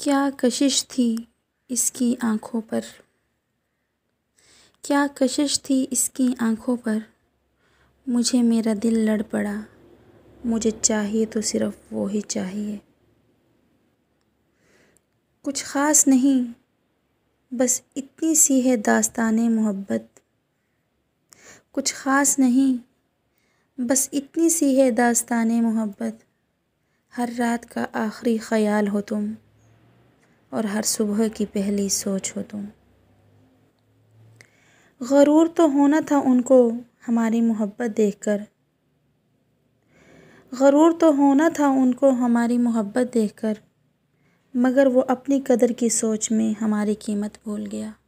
क्या कशिश थी इसकी आँखों पर क्या कशिश थी इसकी आँखों पर मुझे मेरा दिल लड़ पड़ा मुझे चाहिए तो सिर्फ वो ही चाहिए कुछ ख़ास नहीं बस इतनी सी है दास्तान मोहब्बत कुछ ख़ास नहीं बस इतनी सी है दास्तान मोहब्बत हर रात का आखिरी ख्याल हो तुम और हर सुबह की पहली सोच हो तुम गरूर तो होना था उनको हमारी मोहब्बत देखकर गरूर तो होना था उनको हमारी मोहब्बत देखकर मगर वो अपनी कदर की सोच में हमारी कीमत भूल गया